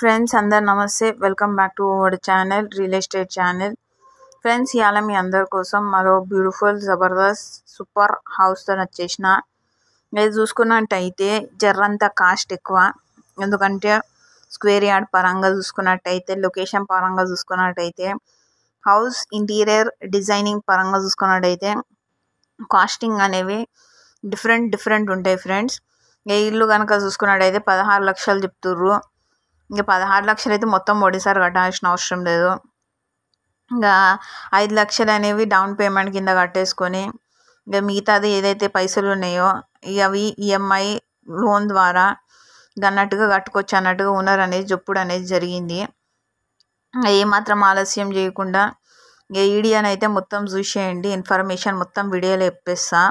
friends అందరు నమస్తే welcome back to our channel real estate channel friends ఇవాళ మీ అందరి కోసం మరో బ్యూటిఫుల్ జబర్దస్త్ సూపర్ హౌస్తో వచ్చేసిన ఇది చూసుకున్నట్టయితే జర్రంత కాస్ట్ ఎక్కువ ఎందుకంటే స్క్వేర్ యార్డ్ పరంగా చూసుకున్నట్టయితే లొకేషన్ పరంగా చూసుకున్నట్టయితే హౌస్ ఇంటీరియర్ డిజైనింగ్ పరంగా చూసుకున్నట్టయితే కాస్టింగ్ అనేవి డిఫరెంట్ డిఫరెంట్ ఉంటాయి ఫ్రెండ్స్ ఏ ఇల్లు కనుక చూసుకున్నట్టయితే పదహారు లక్షలు చెప్తుర్రు ఇంకా పదహారు లక్షలు అయితే మొత్తం ఒడిసారి కట్టాల్సిన అవసరం లేదు ఇంకా ఐదు లక్షలు అనేవి డౌన్ పేమెంట్ కింద కట్టేసుకొని ఇక మిగతాది ఏదైతే పైసలు ఉన్నాయో అవి ఈఎంఐ లోన్ ద్వారా అన్నట్టుగా కట్టుకోవచ్చు అన్నట్టుగా ఉన్నారు అనేది చెప్పుడు అనేది జరిగింది ఏమాత్రం ఆలస్యం చేయకుండా ఇక అని అయితే మొత్తం చూసేయండి ఇన్ఫర్మేషన్ మొత్తం వీడియోలో ఇప్పేస్తా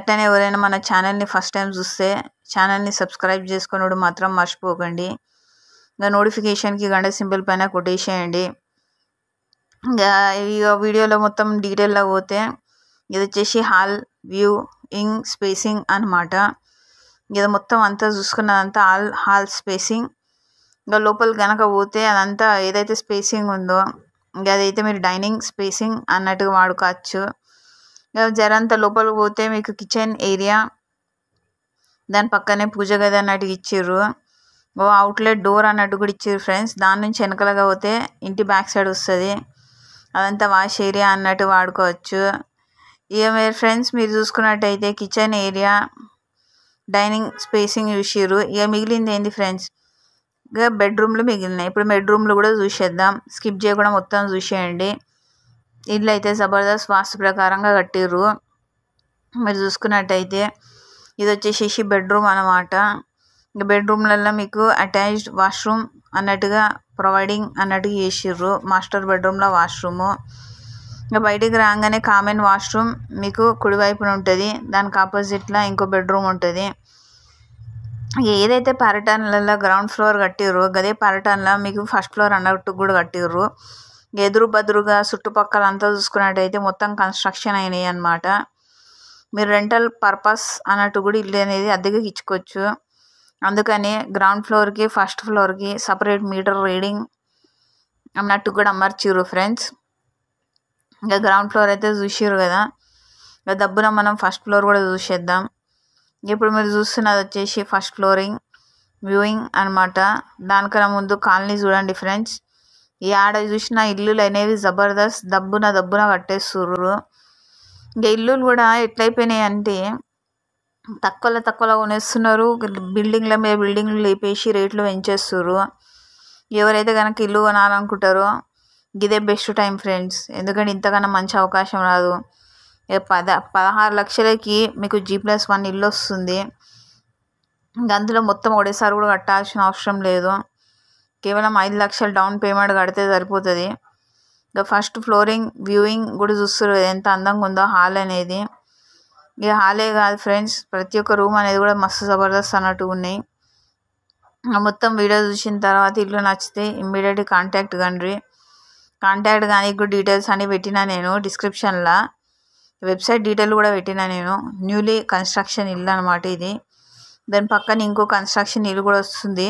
అట్లనే ఎవరైనా మన ఛానల్ని ఫస్ట్ టైం చూస్తే ఛానల్ని సబ్స్క్రైబ్ చేసుకున్నాడు మాత్రం మర్చిపోకండి ఇంకా నోటిఫికేషన్కి గంట సింబల్ పైన కొట్టేసేయండి ఇంకా ఇక వీడియోలో మొత్తం డీటెయిల్గా పోతే ఇది వచ్చేసి హాల్ వ్యూ ఇంగ్ స్పేసింగ్ అనమాట ఇది మొత్తం అంతా చూసుకున్నదంతా హాల్ హాల్ స్పేసింగ్ ఇంకా లోపల కనుక పోతే అదంతా ఏదైతే స్పేసింగ్ ఉందో ఇంకా అదైతే మీరు డైనింగ్ స్పేసింగ్ అన్నట్టుగా వాడుకోవచ్చు ఇంకా జరంతా లోపలికి పోతే మీకు కిచెన్ ఏరియా దాని పక్కనే పూజ గది అన్నట్టుగా ఇచ్చారు ఓ అవుట్లెట్ డోర్ అన్నట్టు కూడా ఇచ్చారు ఫ్రెండ్స్ దాని నుంచి వెనకలగా పోతే ఇంటి బ్యాక్ సైడ్ వస్తుంది అదంతా వాష్ ఏరియా అన్నట్టు వాడుకోవచ్చు ఇక మీరు ఫ్రెండ్స్ మీరు చూసుకున్నట్టయితే కిచెన్ ఏరియా డైనింగ్ స్పేసింగ్ చూసారు ఇక మిగిలింది ఏంది ఫ్రెండ్స్ ఇక బెడ్రూమ్లు మిగిలినాయి ఇప్పుడు బెడ్రూమ్లు కూడా చూసేద్దాం స్కిప్ చేయకుండా మొత్తం చూసేయండి ఇల్లు అయితే జబర్దస్త్ వాస్తు ప్రకారంగా కట్టిర్రు మీరు చూసుకున్నట్టయితే ఇది వచ్చేసేసి బెడ్రూమ్ అనమాట బెడ్రూమ్లల్లో మీకు అటాచ్డ్ వాష్రూమ్ అన్నట్టుగా ప్రొవైడింగ్ అన్నట్టు చేసిర్రు మాస్టర్ బెడ్రూమ్లో వాష్రూము ఇంకా బయటికి రాగానే కామన్ వాష్రూమ్ మీకు కుడివైపున ఉంటుంది దానికి ఆపోజిట్లో ఇంకో బెడ్రూమ్ ఉంటుంది ఏదైతే పర్యటనలలో గ్రౌండ్ ఫ్లోర్ కట్టిర్రు అదే పర్యటనలో మీకు ఫస్ట్ ఫ్లోర్ అన్నట్టు కూడా కట్టిర్రు ఎదురు బదురుగా చుట్టుపక్కల అంతా చూసుకున్నట్టయితే మొత్తం కన్స్ట్రక్షన్ అయినాయి అనమాట మీరు రెంటల్ పర్పస్ అన్నట్టు కూడా ఇల్లు అనేది అద్దెకి ఇచ్చుకోవచ్చు అందుకని గ్రౌండ్ ఫ్లోర్కి ఫస్ట్ ఫ్లోర్కి సపరేట్ మీటర్ రీడింగ్ అన్నట్టు కూడా అమర్చిర్రు ఫ్రెండ్స్ ఇంకా గ్రౌండ్ ఫ్లోర్ అయితే చూసిర్రు కదా ఇక దబ్బున మనం ఫస్ట్ ఫ్లోర్ కూడా చూసేద్దాం ఇప్పుడు మీరు చూస్తున్నది వచ్చేసి ఫస్ట్ ఫ్లోరింగ్ వ్యూయింగ్ అనమాట దానికన్నా ముందు కాలనీ చూడండి ఫ్రెండ్స్ ఈ ఆడ చూసిన ఇల్లులు అనేవి జబర్దస్త్ దబ్బున దబ్బున కట్టేస్తుర్రు ఇంకా ఇల్లులు కూడా ఎట్లయిపోయినాయి అంటే తక్కువలో తక్కువలో కొనేస్తున్నారు బిల్డింగ్ల మీద బిల్డింగ్లు లేపేసి రేట్లు పెంచేస్తున్నారు ఎవరైతే కనుక ఇల్లు కొనాలనుకుంటారో ఇదే బెస్ట్ టైం ఫ్రెండ్స్ ఎందుకంటే ఇంతకన్నా మంచి అవకాశం రాదు పద పదహారు లక్షలకి మీకు జీ ప్లస్ వన్ ఇల్లు వస్తుంది అందులో మొత్తం ఒకటేసారి కూడా కట్టాల్సిన అవసరం లేదు కేవలం ఐదు లక్షలు డౌన్ పేమెంట్ కడితే సరిపోతుంది ఇక ఫస్ట్ ఫ్లోరింగ్ వ్యూయింగ్ కూడా చూస్తారు ఎంత అందంగా ఉందో హాల్ అనేది ఇక హాలే కాదు ఫ్రెండ్స్ ప్రతి ఒక్క రూమ్ అనేది కూడా మస్తు జబర్దస్త్ అన్నట్టు ఉన్నాయి మొత్తం వీడియో చూసిన తర్వాత ఇల్లు నచ్చితే ఇమ్మీడియట్ కాంటాక్ట్ కండ్రి కాంటాక్ట్ కానీ కూడా డీటెయిల్స్ అన్నీ పెట్టినా నేను డిస్క్రిప్షన్లో వెబ్సైట్ డీటెయిల్ కూడా పెట్టినా నేను న్యూలీ కన్స్ట్రక్షన్ ఇల్లు అనమాట ఇది దాని పక్కన ఇంకో కన్స్ట్రక్షన్ ఇల్లు కూడా వస్తుంది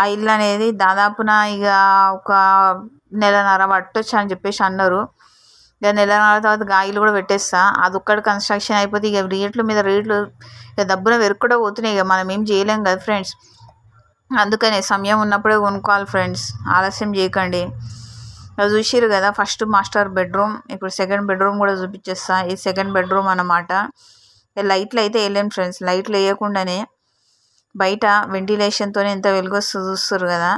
ఆ ఇల్లు అనేది దాదాపున ఇక ఒక నెలన్నర పట్టొచ్చు అని చెప్పేసి అన్నారు ఇక నెల తర్వాత గాయలు కూడా పెట్టేస్తా అది ఒక్కడ కన్స్ట్రక్షన్ అయిపోతే ఇక రేట్ల మీద రేట్లు ఇక దబ్బున వెరుక్కుండా పోతున్నాయి ఇక మనం ఏం చేయలేం కదా ఫ్రెండ్స్ అందుకనే సమయం ఉన్నప్పుడే కొనుక్కోవాలి ఫ్రెండ్స్ ఆలస్యం చేయకండి చూసారు కదా ఫస్ట్ మాస్టర్ బెడ్రూమ్ ఇప్పుడు సెకండ్ బెడ్రూమ్ కూడా చూపించేస్తా ఈ సెకండ్ బెడ్రూమ్ అన్నమాట లైట్లు అయితే వేయలేం ఫ్రెండ్స్ లైట్లు వేయకుండానే బయట వెంటిలేషన్తోనే ఎంత వెలుగొస్తూ చూస్తారు కదా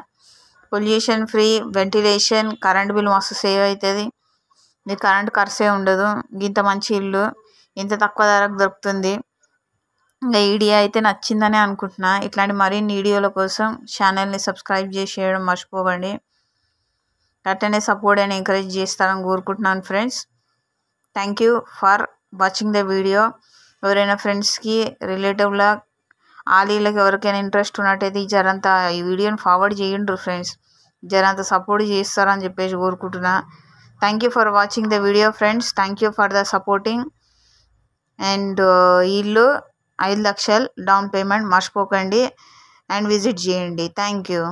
pollution free ventilation current bill మస్తు సేవ్ అవుతుంది ఇది కరెంట్ ఖర్చే ఉండదు ఇంత మంచి ఇల్లు ఇంత తక్కువ ధరకు దొరుకుతుంది ఇంకా ఈడియా అయితే నచ్చిందని అనుకుంటున్నా ఇట్లాంటి మరిన్ని వీడియోల కోసం ఛానల్ని సబ్స్క్రైబ్ చేసేయడం మర్చిపోకండి అట్లనే సపోర్ట్ అని ఎంకరేజ్ చేస్తారని కోరుకుంటున్నాను friends thank you for watching the video ఎవరైనా ఫ్రెండ్స్కి రిలేటివ్లా ఆలీలకు ఎవరికైనా ఇంట్రెస్ట్ ఉన్నట్టయితే ఈ జరంతా ఈ వీడియోని ఫార్వర్డ్ చేయండి ఫ్రెండ్స్ జరంత సపోర్ట్ చేస్తారని చెప్పేసి కోరుకుంటున్నాను thank you for watching the video friends thank you for the supporting and ఇల్లు ఐదు లక్షలు డౌన్ పేమెంట్ మర్చిపోకండి అండ్ విజిట్ చేయండి థ్యాంక్ యూ